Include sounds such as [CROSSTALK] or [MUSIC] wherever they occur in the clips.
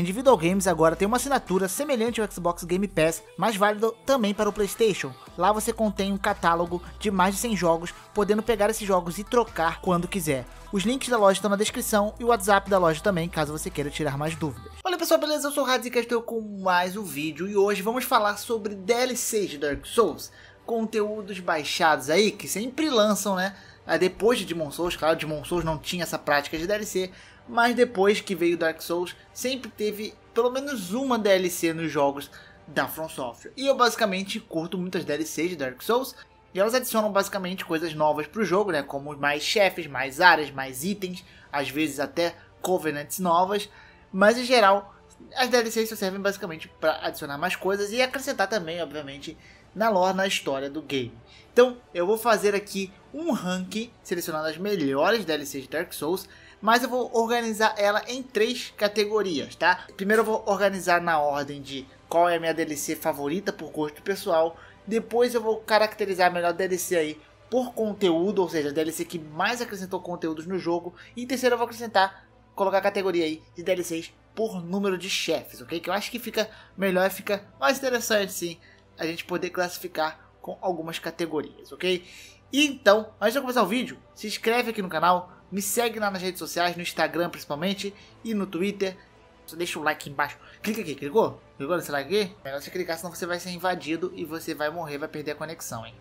A Individual Games agora tem uma assinatura semelhante ao Xbox Game Pass, mas válida também para o PlayStation. Lá você contém um catálogo de mais de 100 jogos, podendo pegar esses jogos e trocar quando quiser. Os links da loja estão na descrição e o WhatsApp da loja também, caso você queira tirar mais dúvidas. Olha pessoal, beleza? Eu sou o Radzi estou com mais um vídeo e hoje vamos falar sobre DLCs de Dark Souls, conteúdos baixados aí que sempre lançam, né? Depois de Demon Souls, claro, Demon Souls não tinha essa prática de DLC, mas depois que veio Dark Souls, sempre teve pelo menos uma DLC nos jogos da From Software. E eu basicamente curto muitas DLCs de Dark Souls, e elas adicionam basicamente coisas novas para o jogo, né? Como mais chefes, mais áreas, mais itens, às vezes até covenants novas. Mas em geral, as DLCs só servem basicamente para adicionar mais coisas e acrescentar também, obviamente, na lore, na história do game. Então, eu vou fazer aqui um ranking selecionando as melhores DLCs de Dark Souls mas eu vou organizar ela em três categorias, tá? Primeiro eu vou organizar na ordem de qual é a minha DLC favorita por gosto pessoal, depois eu vou caracterizar a melhor DLC aí por conteúdo, ou seja, a DLC que mais acrescentou conteúdos no jogo, e terceiro eu vou acrescentar, colocar a categoria aí de DLCs por número de chefes, ok? Que eu acho que fica melhor, fica mais interessante sim, a gente poder classificar com algumas categorias, ok? Então, antes de começar o vídeo, se inscreve aqui no canal, me segue lá nas redes sociais, no Instagram principalmente e no Twitter. Só deixa o like embaixo. Clica aqui, clicou? Clicou nesse like aqui? Melhor você clicar, senão você vai ser invadido e você vai morrer, vai perder a conexão, hein?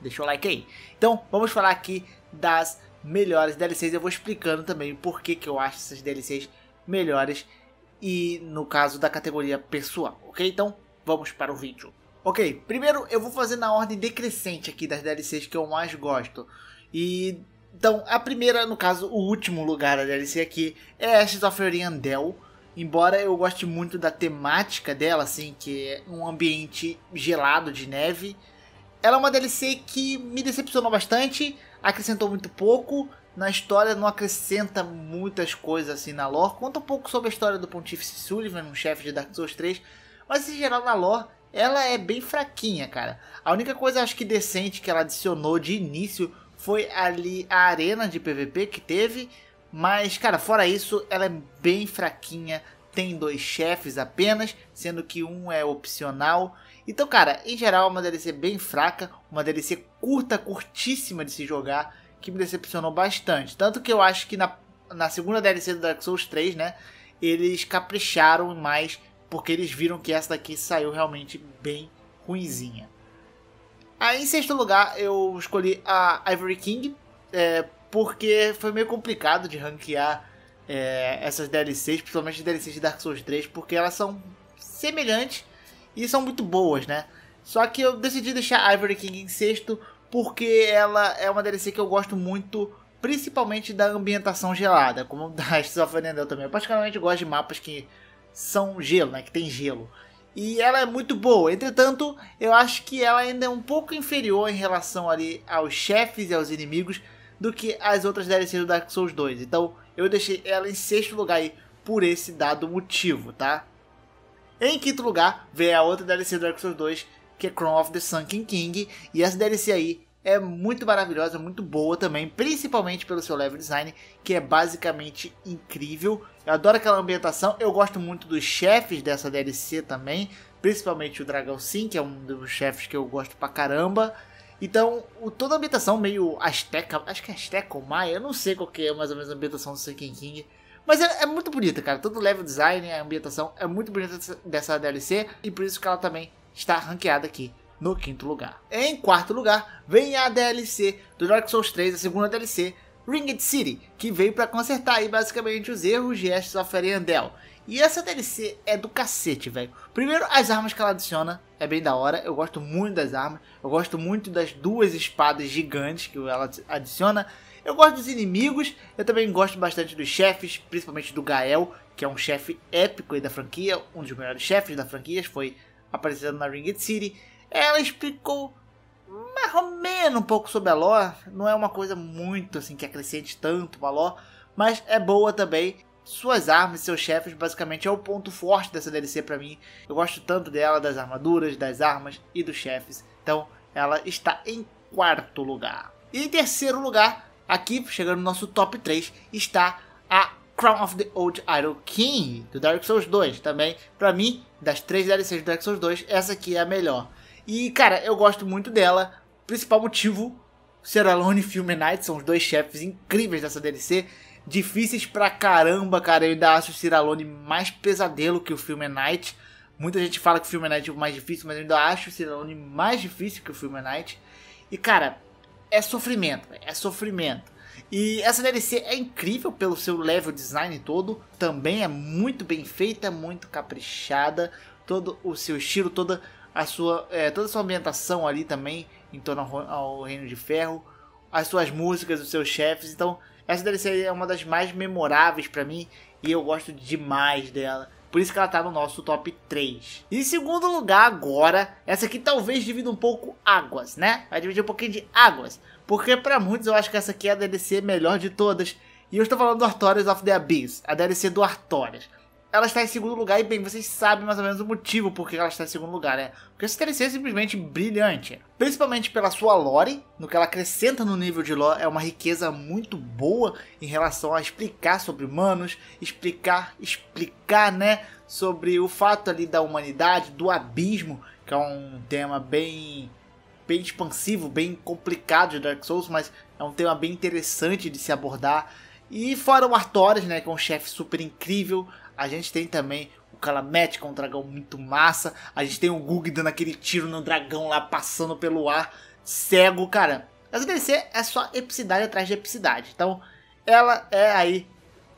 Deixa o like aí. Então, vamos falar aqui das melhores DLCs. Eu vou explicando também por que, que eu acho essas DLCs melhores e no caso da categoria pessoal, ok? Então, vamos para o vídeo. Ok, primeiro eu vou fazer na ordem decrescente aqui das DLCs que eu mais gosto. E então, a primeira, no caso, o último lugar da DLC aqui é Ashes of Oriandel. Embora eu goste muito da temática dela, assim, que é um ambiente gelado de neve. Ela é uma DLC que me decepcionou bastante, acrescentou muito pouco. Na história não acrescenta muitas coisas assim na lore. Conta um pouco sobre a história do Pontífice Sullivan, um chefe de Dark Souls 3. Mas em geral na lore, ela é bem fraquinha, cara. A única coisa acho que decente que ela adicionou de início foi ali a arena de PVP que teve. Mas, cara, fora isso, ela é bem fraquinha. Tem dois chefes apenas, sendo que um é opcional. Então, cara, em geral, é uma DLC bem fraca, uma DLC curta, curtíssima de se jogar, que me decepcionou bastante. Tanto que eu acho que na, na segunda DLC do Dark Souls 3, né, eles capricharam mais, porque eles viram que essa daqui saiu realmente bem ruinzinha. Aí em sexto lugar eu escolhi a Ivory King, é, porque foi meio complicado de ranquear é, essas DLCs, principalmente as DLCs de Dark Souls 3, porque elas são semelhantes e são muito boas, né? Só que eu decidi deixar Ivory King em sexto, porque ela é uma DLC que eu gosto muito, principalmente da ambientação gelada, como da [LAUGHS] Streets of Anandel também. Eu particularmente gosto de mapas que são gelo, né? Que tem gelo e ela é muito boa. Entretanto, eu acho que ela ainda é um pouco inferior em relação ali aos chefes e aos inimigos do que as outras DLCs do Dark Souls 2. Então, eu deixei ela em sexto lugar aí por esse dado motivo, tá? Em quinto lugar, vem a outra DLC do Dark Souls 2, que é Crown of the Sunken King, e essa DLC aí é muito maravilhosa, muito boa também, principalmente pelo seu level design, que é basicamente incrível. Eu adoro aquela ambientação, eu gosto muito dos chefes dessa DLC também, principalmente o Dragão Sim, que é um dos chefes que eu gosto pra caramba. Então, o, toda a ambientação meio asteca, acho que é asteca ou maia, eu não sei qual que é mais ou menos a ambientação do Seeking King. Mas é, é, muito bonita, cara. Todo o level design, a ambientação é muito bonita dessa DLC e por isso que ela também está ranqueada aqui no quinto lugar. Em quarto lugar, vem a DLC do Dark Souls 3, a segunda DLC, Ringed City, que veio para consertar aí basicamente os erros de Ashes of Ariandel. E essa DLC é do cacete, velho. Primeiro, as armas que ela adiciona é bem da hora. Eu gosto muito das armas. Eu gosto muito das duas espadas gigantes que ela adiciona. Eu gosto dos inimigos. Eu também gosto bastante dos chefes, principalmente do Gael, que é um chefe épico aí da franquia, um dos melhores chefes da franquia, foi aparecendo na Ringed City. Ela explicou mais ou menos um pouco sobre a lore. Não é uma coisa muito assim que acrescente tanto a lore, mas é boa também. Suas armas e seus chefes basicamente é o ponto forte dessa DLC para mim. Eu gosto tanto dela, das armaduras, das armas e dos chefes. Então ela está em quarto lugar. E em terceiro lugar, aqui chegando no nosso top 3, está a Crown of the Old Iron King do Dark Souls 2. Também, para mim, das três DLCs do Dark Souls 2, essa aqui é a melhor. E, cara, eu gosto muito dela. Principal motivo, Seralone e Filme Night são os dois chefes incríveis dessa DLC. Difíceis pra caramba, cara. Eu ainda acho o Ciralone mais pesadelo que o Filme Night. Muita gente fala que o Filme Night é o mais difícil, mas eu ainda acho o Ciralone mais difícil que o Filme Night. E, cara, é sofrimento, é sofrimento. E essa DLC é incrível pelo seu level design todo, também é muito bem feita, muito caprichada, todo o seu estilo, toda a sua, é, toda a sua ambientação ali também, em torno ao, ao Reino de Ferro, as suas músicas, os seus chefes. Então, essa DLC é uma das mais memoráveis para mim e eu gosto demais dela. Por isso que ela tá no nosso top 3. E em segundo lugar agora, essa aqui talvez divida um pouco águas, né? Vai dividir um pouquinho de águas. Porque para muitos eu acho que essa aqui é a DLC melhor de todas. E eu estou falando do Artorias of the Abyss, a DLC do Artorias ela está em segundo lugar, e bem, vocês sabem mais ou menos o motivo por que ela está em segundo lugar, né? Porque essa TLC é simplesmente brilhante. Principalmente pela sua lore, no que ela acrescenta no nível de lore, é uma riqueza muito boa em relação a explicar sobre humanos, explicar, explicar, né? Sobre o fato ali da humanidade, do abismo, que é um tema bem bem expansivo, bem complicado de Dark Souls, mas é um tema bem interessante de se abordar. E fora o Artorias, né, que é um chefe super incrível, a gente tem também o Calamete, que é um dragão muito massa. A gente tem o Gug dando aquele tiro no dragão lá, passando pelo ar, cego, cara. Essa DLC é só epicidade atrás de epicidade. Então, ela é aí,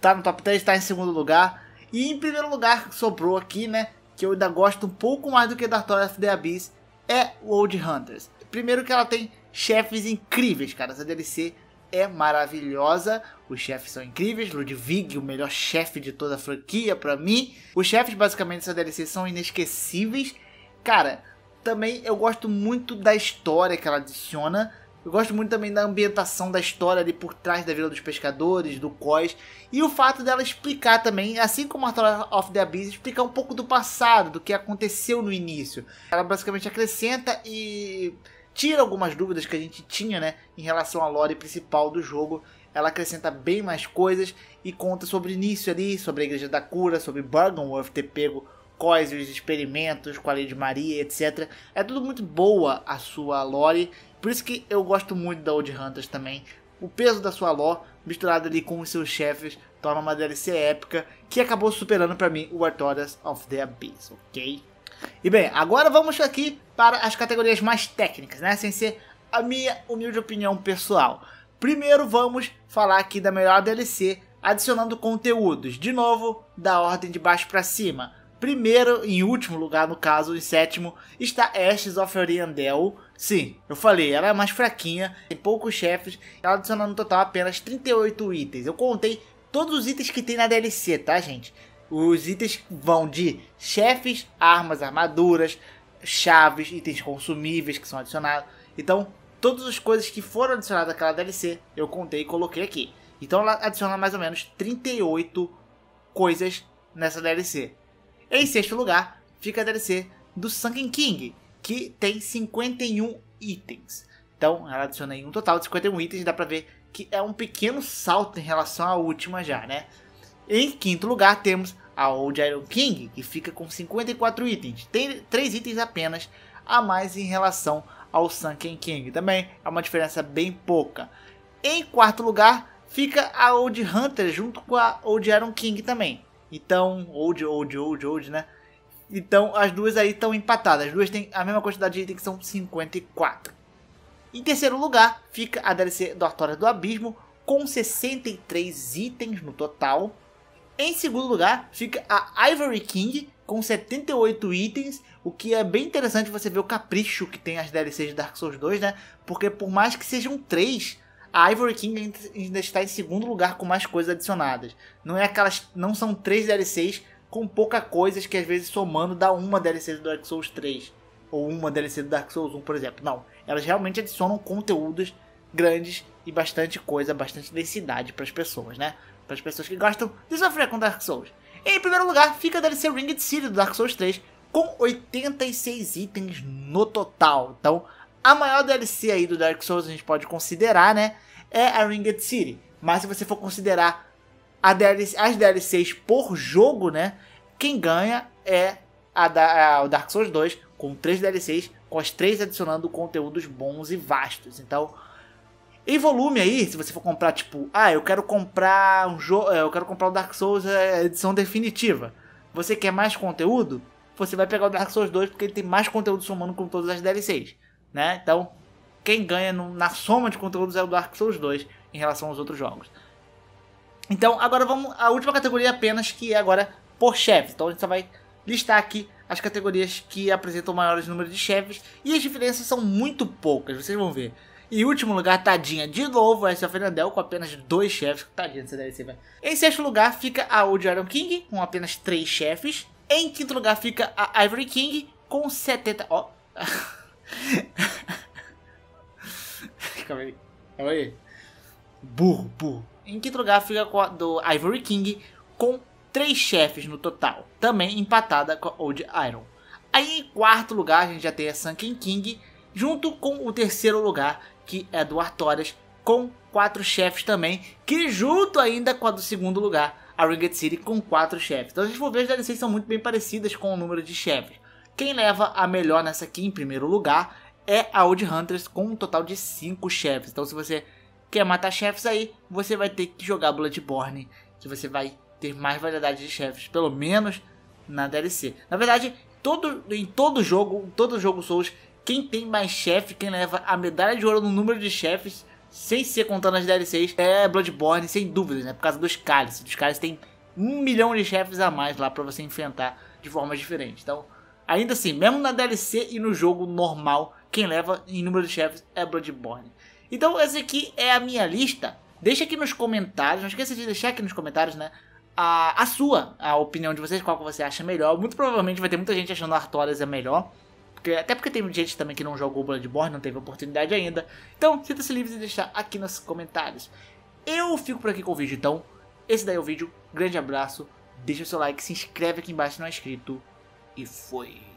tá no top 3, tá em segundo lugar. E em primeiro lugar, sobrou aqui, né? Que eu ainda gosto um pouco mais do que Toy of the Abyss, é o Old Hunters. Primeiro que ela tem chefes incríveis, cara. Essa DLC é maravilhosa. Os chefes são incríveis. Ludwig, o melhor chefe de toda a franquia para mim. Os chefes basicamente dessa DLC são inesquecíveis. Cara, também eu gosto muito da história que ela adiciona. Eu gosto muito também da ambientação da história ali por trás da Vila dos Pescadores, do COS. E o fato dela explicar também, assim como a Tower of the Abyss, explicar um pouco do passado, do que aconteceu no início. Ela basicamente acrescenta e tira algumas dúvidas que a gente tinha né, em relação à lore principal do jogo. Ela acrescenta bem mais coisas e conta sobre o início ali, sobre a Igreja da Cura, sobre Bergenworth ter pego coisas, os experimentos com a Lei de Maria, etc. É tudo muito boa a sua lore, por isso que eu gosto muito da Old Hunters também. O peso da sua lore, misturado ali com os seus chefes, torna uma DLC épica que acabou superando para mim o Artorias of the Abyss, ok? E bem, agora vamos aqui para as categorias mais técnicas, né? Sem ser a minha humilde opinião pessoal. Primeiro vamos falar aqui da melhor DLC, adicionando conteúdos, de novo, da ordem de baixo para cima. Primeiro e último lugar, no caso, em sétimo, está Ashes of Oriandel. Sim, eu falei, ela é mais fraquinha, tem poucos chefes, ela tá adiciona no total apenas 38 itens. Eu contei todos os itens que tem na DLC, tá, gente? Os itens vão de chefes, armas, armaduras, chaves, itens consumíveis que são adicionados. Então, todas as coisas que foram adicionadas àquela DLC, eu contei e coloquei aqui. Então ela adiciona mais ou menos 38 coisas nessa DLC. Em sexto lugar, fica a DLC do Sunken King, que tem 51 itens. Então ela adiciona aí um total de 51 itens, dá pra ver que é um pequeno salto em relação à última já, né? Em quinto lugar, temos a Old Iron King, que fica com 54 itens, tem 3 itens apenas a mais em relação ao Sunken King. Também é uma diferença bem pouca. Em quarto lugar, fica a Old Hunter junto com a Old Iron King também. Então, Old, Old, Old, Old, né? Então, as duas aí estão empatadas. As duas têm a mesma quantidade de itens, que são 54. Em terceiro lugar, fica a DLC do do Abismo, com 63 itens no total. Em segundo lugar, fica a Ivory King com 78 itens, o que é bem interessante você ver o capricho que tem as DLCs de Dark Souls 2, né? Porque por mais que sejam 3, a Ivory King ainda está em segundo lugar com mais coisas adicionadas. Não é aquelas, não são três DLCs com pouca coisa, que às vezes somando dá uma DLC do Dark Souls 3 ou uma DLC do Dark Souls 1, por exemplo. Não, elas realmente adicionam conteúdos grandes e bastante coisa, bastante densidade para as pessoas, né? para as pessoas que gostam de sofrer com Dark Souls. E em primeiro lugar fica a DLC Ringed City do Dark Souls 3, com 86 itens no total. Então, a maior DLC aí do Dark Souls a gente pode considerar, né, é a Ringed City. Mas se você for considerar DLC, as DLCs por jogo, né, quem ganha é a a, o Dark Souls 2, com 3 DLCs, com as 3 adicionando conteúdos bons e vastos. Então, em volume aí, se você for comprar, tipo, ah, eu quero comprar um jogo. É, eu quero comprar o Dark Souls a é, edição definitiva. Você quer mais conteúdo? Você vai pegar o Dark Souls 2 porque ele tem mais conteúdo somando com todas as DLCs. Né? Então, quem ganha no, na soma de conteúdos é o Dark Souls 2 em relação aos outros jogos. Então, agora vamos à última categoria apenas, que é agora por chefe. Então, a gente só vai listar aqui as categorias que apresentam maiores números de chefes e as diferenças são muito poucas, vocês vão ver. E último lugar, tadinha, de novo, essa é Fernandel com apenas dois chefes. Tadinha você deve ser, velho. Em sexto lugar fica a Old Iron King, com apenas três chefes. Em quinto lugar fica a Ivory King, com 70... Ó... Oh. [LAUGHS] Calma aí. Calma aí. Burro, burro. Em quinto lugar fica com a do Ivory King, com três chefes no total. Também empatada com a Old Iron. Aí em quarto lugar a gente já tem a Sunken King junto com o terceiro lugar, que é do Artorias, com quatro chefes também, que junto ainda com a do segundo lugar, a Ringed City, com quatro chefes. Então, vocês vão ver, as DLCs são muito bem parecidas com o número de chefes. Quem leva a melhor nessa aqui, em primeiro lugar, é a Old Hunters, com um total de cinco chefes. Então, se você quer matar chefes aí, você vai ter que jogar Bloodborne, que você vai ter mais variedade de chefes, pelo menos na DLC. Na verdade, todo, em todo jogo, todo jogo Souls quem tem mais chefe, quem leva a medalha de ouro no número de chefes, sem ser contando as DLCs, é Bloodborne, sem dúvidas, né? Por causa dos cálices. Os cálices tem um milhão de chefes a mais lá para você enfrentar de formas diferentes. Então, ainda assim, mesmo na DLC e no jogo normal, quem leva em número de chefes é Bloodborne. Então, essa aqui é a minha lista. Deixa aqui nos comentários, não esqueça de deixar aqui nos comentários, né? A, a sua, a opinião de vocês, qual que você acha melhor. Muito provavelmente vai ter muita gente achando Artorias é melhor. Porque, até porque tem gente também que não jogou Bloodborne, não teve oportunidade ainda. Então, sinta-se livre de deixar aqui nos comentários. Eu fico por aqui com o vídeo, então. Esse daí é o vídeo. Grande abraço. Deixa o seu like, se inscreve aqui embaixo se não é inscrito. E foi.